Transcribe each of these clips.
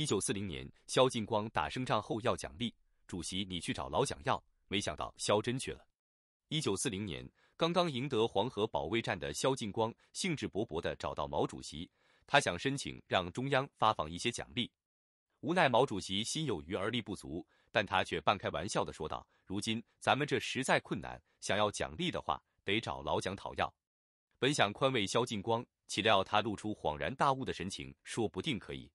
一九四零年，肖劲光打胜仗后要奖励，主席，你去找老蒋要。没想到肖真去了。一九四零年，刚刚赢得黄河保卫战的肖劲光兴致勃勃地找到毛主席，他想申请让中央发放一些奖励。无奈毛主席心有余而力不足，但他却半开玩笑地说道：“如今咱们这实在困难，想要奖励的话，得找老蒋讨要。”本想宽慰肖劲光，岂料他露出恍然大悟的神情，说不定可以。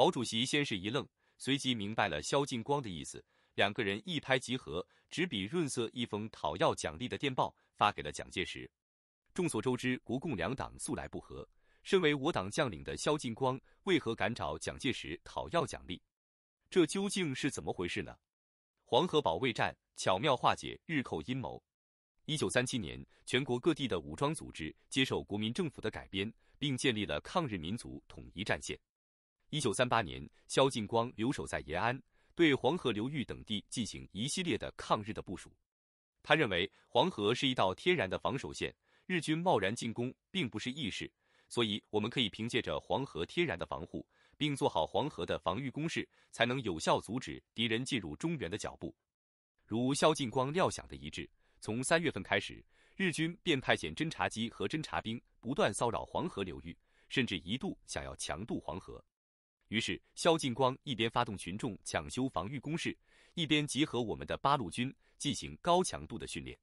毛主席先是一愣，随即明白了萧劲光的意思。两个人一拍即合，执笔润色一封讨要奖励的电报，发给了蒋介石。众所周知，国共两党素来不和。身为我党将领的萧劲光，为何敢找蒋介石讨要奖励？这究竟是怎么回事呢？黄河保卫战巧妙化解日寇阴谋。一九三七年，全国各地的武装组织接受国民政府的改编，并建立了抗日民族统一战线。一九三八年，萧劲光留守在延安，对黄河流域等地进行一系列的抗日的部署。他认为黄河是一道天然的防守线，日军贸然进攻并不是易事，所以我们可以凭借着黄河天然的防护，并做好黄河的防御工事，才能有效阻止敌人进入中原的脚步。如萧劲光料想的一致，从三月份开始，日军便派遣侦察机和侦察兵不断骚扰黄河流域，甚至一度想要强渡黄河。于是，萧劲光一边发动群众抢修防御工事，一边集合我们的八路军进行高强度的训练。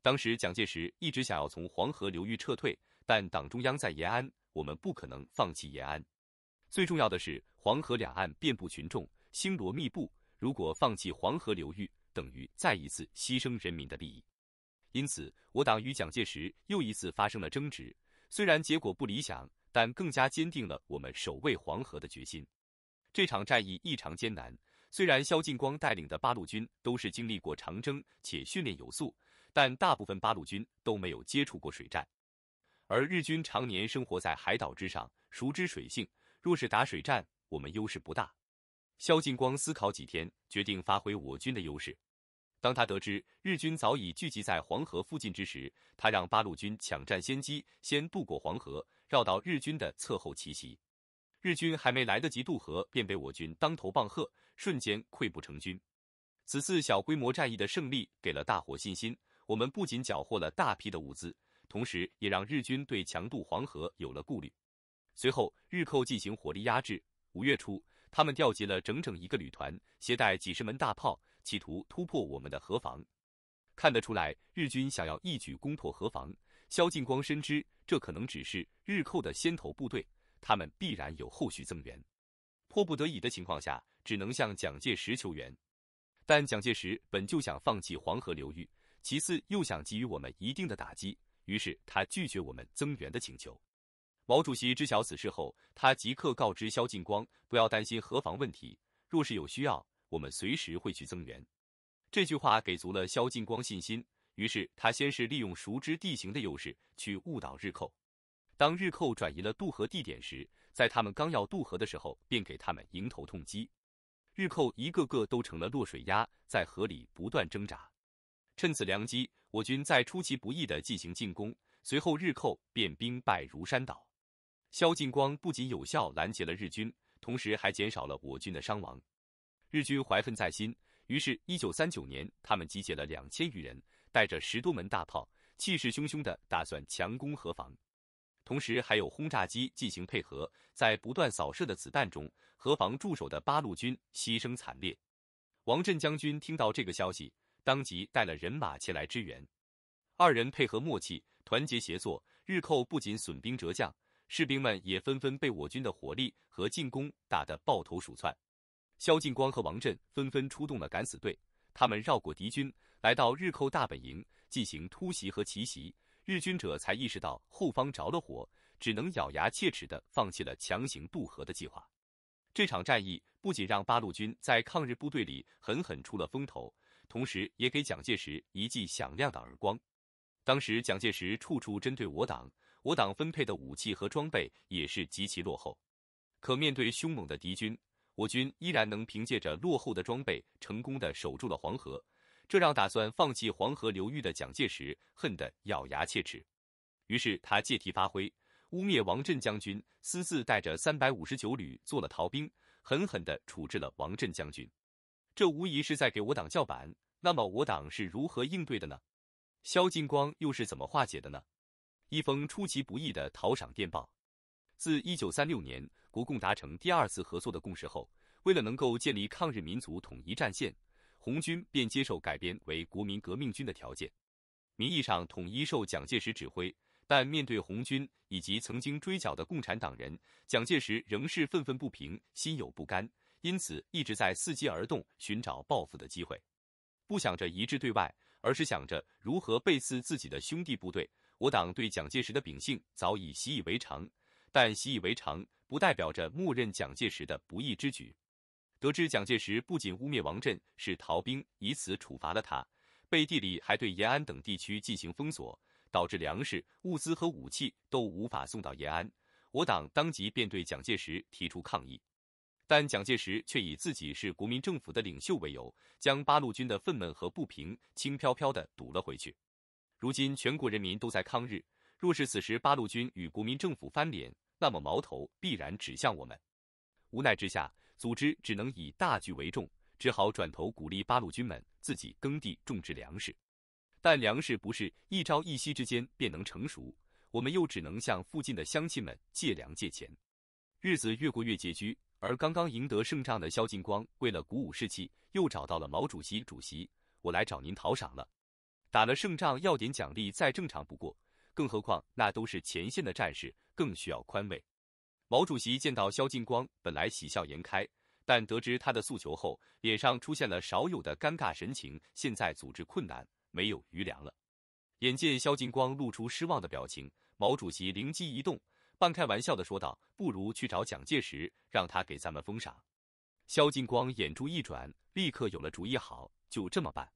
当时，蒋介石一直想要从黄河流域撤退，但党中央在延安，我们不可能放弃延安。最重要的是，黄河两岸遍布群众，星罗密布。如果放弃黄河流域，等于再一次牺牲人民的利益。因此，我党与蒋介石又一次发生了争执。虽然结果不理想。但更加坚定了我们守卫黄河的决心。这场战役异常艰难。虽然萧劲光带领的八路军都是经历过长征且训练有素，但大部分八路军都没有接触过水战。而日军常年生活在海岛之上，熟知水性。若是打水战，我们优势不大。萧劲光思考几天，决定发挥我军的优势。当他得知日军早已聚集在黄河附近之时，他让八路军抢占先机，先渡过黄河。绕到日军的侧后奇袭，日军还没来得及渡河，便被我军当头棒喝，瞬间溃不成军。此次小规模战役的胜利，给了大伙信心。我们不仅缴获了大批的物资，同时也让日军对强渡黄河有了顾虑。随后，日寇进行火力压制。五月初，他们调集了整整一个旅团，携带几十门大炮，企图突破我们的河防。看得出来，日军想要一举攻破河防。萧劲光深知，这可能只是日寇的先头部队，他们必然有后续增援。迫不得已的情况下，只能向蒋介石求援。但蒋介石本就想放弃黄河流域，其次又想给予我们一定的打击，于是他拒绝我们增援的请求。毛主席知晓此事后，他即刻告知萧劲光，不要担心河防问题，若是有需要，我们随时会去增援。这句话给足了萧劲光信心。于是他先是利用熟知地形的优势去误导日寇，当日寇转移了渡河地点时，在他们刚要渡河的时候，便给他们迎头痛击，日寇一个个都成了落水鸭，在河里不断挣扎。趁此良机，我军在出其不意的进行进攻，随后日寇便兵败如山倒。萧劲光不仅有效拦截了日军，同时还减少了我军的伤亡。日军怀恨在心，于是，一九三九年，他们集结了两千余人。带着十多门大炮，气势汹汹的打算强攻河防，同时还有轰炸机进行配合，在不断扫射的子弹中，河防驻守的八路军牺牲惨烈。王振将军听到这个消息，当即带了人马前来支援。二人配合默契，团结协作，日寇不仅损兵折将，士兵们也纷纷被我军的火力和进攻打得抱头鼠窜。肖劲光和王振纷纷出动了敢死队。他们绕过敌军，来到日寇大本营进行突袭和奇袭，日军者才意识到后方着了火，只能咬牙切齿地放弃了强行渡河的计划。这场战役不仅让八路军在抗日部队里狠狠出了风头，同时也给蒋介石一记响亮的耳光。当时蒋介石处处针对我党，我党分配的武器和装备也是极其落后，可面对凶猛的敌军。我军依然能凭借着落后的装备，成功的守住了黄河，这让打算放弃黄河流域的蒋介石恨得咬牙切齿。于是他借题发挥，污蔑王振将军私自带着三百五十九旅做了逃兵，狠狠的处置了王振将军。这无疑是在给我党叫板。那么我党是如何应对的呢？萧劲光又是怎么化解的呢？一封出其不意的讨赏电报，自一九三六年。国共达成第二次合作的共识后，为了能够建立抗日民族统一战线，红军便接受改编为国民革命军的条件，名义上统一受蒋介石指挥，但面对红军以及曾经追剿的共产党人，蒋介石仍是愤愤不平，心有不甘，因此一直在伺机而动，寻找报复的机会，不想着一致对外，而是想着如何背刺自己的兄弟部队。我党对蒋介石的秉性早已习以为常，但习以为常。不代表着默认蒋介石的不义之举。得知蒋介石不仅污蔑王震是逃兵，以此处罚了他，背地里还对延安等地区进行封锁，导致粮食、物资和武器都无法送到延安。我党当即便对蒋介石提出抗议，但蒋介石却以自己是国民政府的领袖为由，将八路军的愤懑和不平轻飘飘的堵了回去。如今全国人民都在抗日，若是此时八路军与国民政府翻脸，那么矛头必然指向我们，无奈之下，组织只能以大局为重，只好转头鼓励八路军们自己耕地种植粮食。但粮食不是一朝一夕之间便能成熟，我们又只能向附近的乡亲们借粮借钱，日子越过越拮据。而刚刚赢得胜仗的肖劲光，为了鼓舞士气，又找到了毛主席。主席，我来找您讨赏了，打了胜仗要点奖励，再正常不过。更何况，那都是前线的战士，更需要宽慰。毛主席见到萧劲光，本来喜笑颜开，但得知他的诉求后，脸上出现了少有的尴尬神情。现在组织困难，没有余粮了。眼见萧劲光露出失望的表情，毛主席灵机一动，半开玩笑地说道：“不如去找蒋介石，让他给咱们封赏。”萧劲光眼珠一转，立刻有了主意：“好，就这么办。”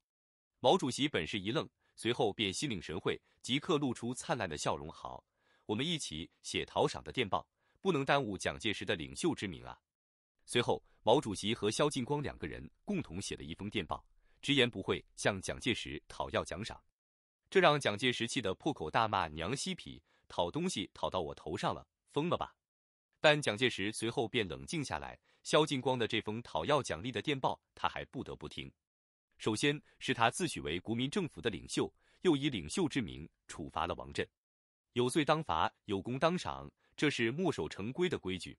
毛主席本是一愣。随后便心领神会，即刻露出灿烂的笑容。好，我们一起写讨赏的电报，不能耽误蒋介石的领袖之名啊！随后，毛主席和萧劲光两个人共同写了一封电报，直言不讳向蒋介石讨要奖赏，这让蒋介石气得破口大骂：“娘西皮，讨东西讨到我头上了，疯了吧！”但蒋介石随后便冷静下来，萧劲光的这封讨要奖励的电报，他还不得不听。首先是他自诩为国民政府的领袖，又以领袖之名处罚了王震，有罪当罚，有功当赏，这是墨守成规的规矩。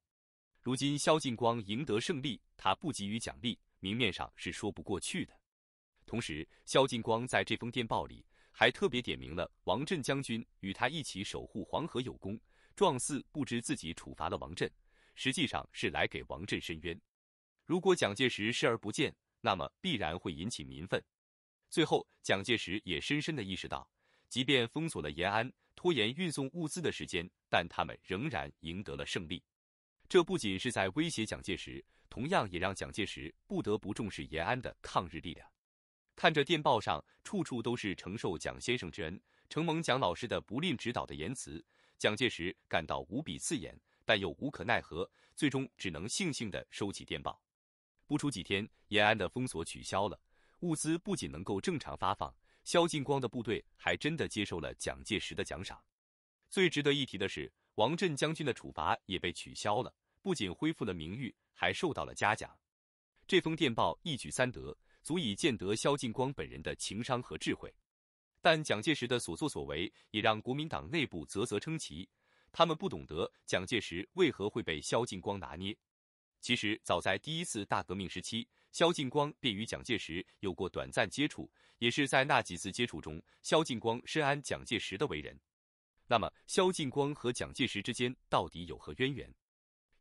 如今萧劲光赢得胜利，他不给予奖励，明面上是说不过去的。同时，萧劲光在这封电报里还特别点名了王震将军，与他一起守护黄河有功，状似不知自己处罚了王震，实际上是来给王震申冤。如果蒋介石视而不见。那么必然会引起民愤。最后，蒋介石也深深的意识到，即便封锁了延安，拖延运送物资的时间，但他们仍然赢得了胜利。这不仅是在威胁蒋介石，同样也让蒋介石不得不重视延安的抗日力量。看着电报上处处都是承受蒋先生之恩，承蒙蒋老师的不吝指导的言辞，蒋介石感到无比刺眼，但又无可奈何，最终只能悻悻的收起电报。不出几天，延安的封锁取消了，物资不仅能够正常发放，萧劲光的部队还真的接受了蒋介石的奖赏。最值得一提的是，王震将军的处罚也被取消了，不仅恢复了名誉，还受到了嘉奖。这封电报一举三得，足以见得萧劲光本人的情商和智慧。但蒋介石的所作所为也让国民党内部啧啧称奇，他们不懂得蒋介石为何会被萧劲光拿捏。其实早在第一次大革命时期，萧劲光便与蒋介石有过短暂接触，也是在那几次接触中，萧劲光深谙蒋介石的为人。那么，萧劲光和蒋介石之间到底有何渊源？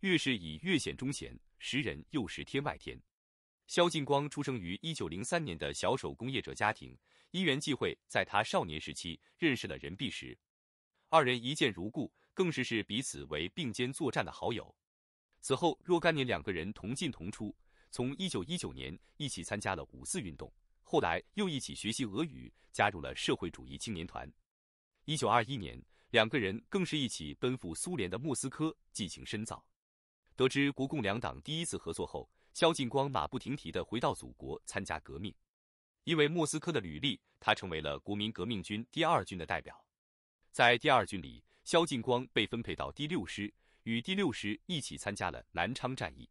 越是以越显忠贤识人，又识天外天。萧劲光出生于一九零三年的小手工业者家庭，因缘际会，在他少年时期认识了任弼时，二人一见如故，更是视彼此为并肩作战的好友。此后若干年，两个人同进同出。从一九一九年一起参加了五四运动，后来又一起学习俄语，加入了社会主义青年团。一九二一年，两个人更是一起奔赴苏联的莫斯科进行深造。得知国共两党第一次合作后，萧劲光马不停蹄地回到祖国参加革命。因为莫斯科的履历，他成为了国民革命军第二军的代表。在第二军里，萧劲光被分配到第六师。与第六师一起参加了南昌战役，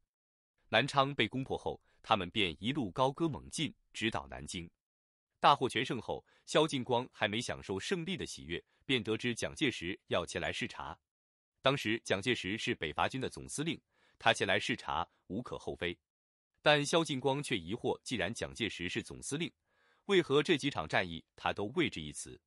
南昌被攻破后，他们便一路高歌猛进，直捣南京。大获全胜后，萧劲光还没享受胜利的喜悦，便得知蒋介石要前来视察。当时蒋介石是北伐军的总司令，他前来视察无可厚非。但萧劲光却疑惑，既然蒋介石是总司令，为何这几场战役他都未置一词？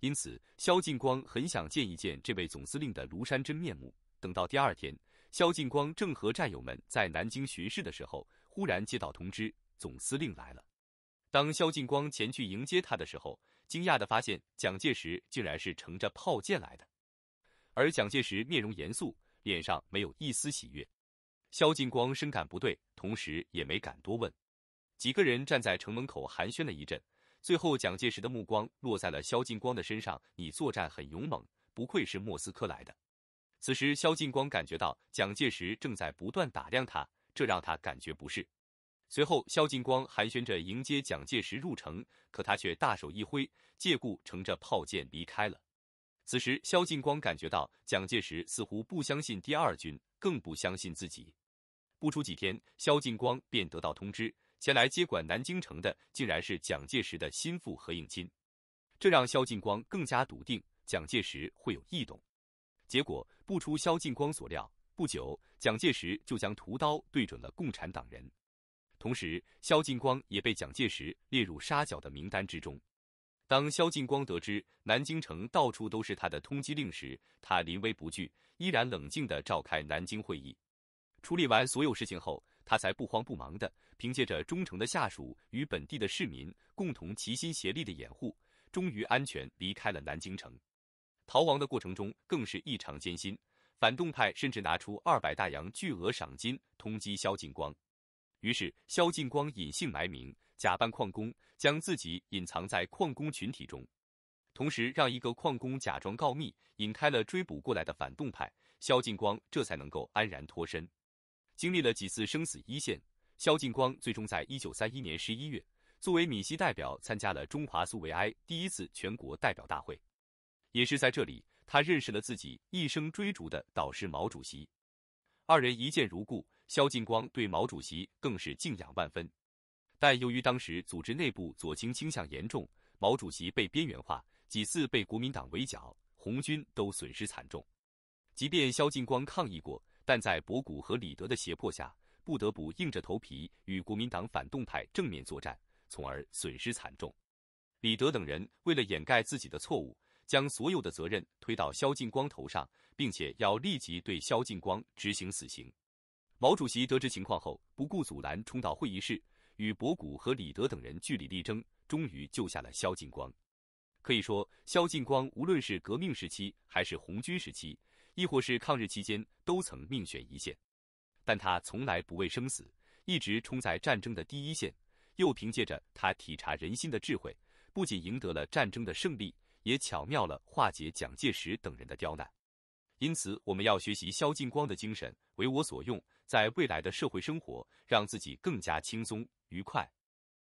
因此，萧劲光很想见一见这位总司令的庐山真面目。等到第二天，萧劲光正和战友们在南京巡视的时候，忽然接到通知，总司令来了。当萧劲光前去迎接他的时候，惊讶的发现蒋介石竟然是乘着炮舰来的，而蒋介石面容严肃，脸上没有一丝喜悦。萧劲光深感不对，同时也没敢多问。几个人站在城门口寒暄了一阵，最后蒋介石的目光落在了萧劲光的身上：“你作战很勇猛，不愧是莫斯科来的。”此时，萧劲光感觉到蒋介石正在不断打量他，这让他感觉不适。随后，萧劲光寒暄着迎接蒋介石入城，可他却大手一挥，借故乘着炮舰离开了。此时，萧劲光感觉到蒋介石似乎不相信第二军，更不相信自己。不出几天，萧劲光便得到通知，前来接管南京城的竟然是蒋介石的心腹何应钦，这让萧劲光更加笃定蒋介石会有异动。结果不出萧劲光所料，不久蒋介石就将屠刀对准了共产党人。同时，萧劲光也被蒋介石列入杀剿的名单之中。当萧劲光得知南京城到处都是他的通缉令时，他临危不惧，依然冷静地召开南京会议。处理完所有事情后，他才不慌不忙地凭借着忠诚的下属与本地的市民共同齐心协力的掩护，终于安全离开了南京城。逃亡的过程中更是异常艰辛，反动派甚至拿出二百大洋巨额赏金通缉萧劲光。于是，萧劲光隐姓埋名，假扮矿工，将自己隐藏在矿工群体中，同时让一个矿工假装告密，引开了追捕过来的反动派。萧劲光这才能够安然脱身。经历了几次生死一线，萧劲光最终在一九三一年十一月，作为闽西代表参加了中华苏维埃第一次全国代表大会。也是在这里，他认识了自己一生追逐的导师毛主席。二人一见如故，萧劲光对毛主席更是敬仰万分。但由于当时组织内部左倾倾向严重，毛主席被边缘化，几次被国民党围剿，红军都损失惨重。即便萧劲光抗议过，但在博古和李德的胁迫下，不得不硬着头皮与国民党反动派正面作战，从而损失惨重。李德等人为了掩盖自己的错误。将所有的责任推到萧劲光头上，并且要立即对萧劲光执行死刑。毛主席得知情况后，不顾阻拦，冲到会议室，与博古和李德等人据理力争，终于救下了萧劲光。可以说，萧劲光无论是革命时期，还是红军时期，亦或是抗日期间，都曾命悬一线。但他从来不畏生死，一直冲在战争的第一线，又凭借着他体察人心的智慧，不仅赢得了战争的胜利。也巧妙了化解蒋介石等人的刁难，因此我们要学习肖劲光的精神，为我所用，在未来的社会生活，让自己更加轻松愉快。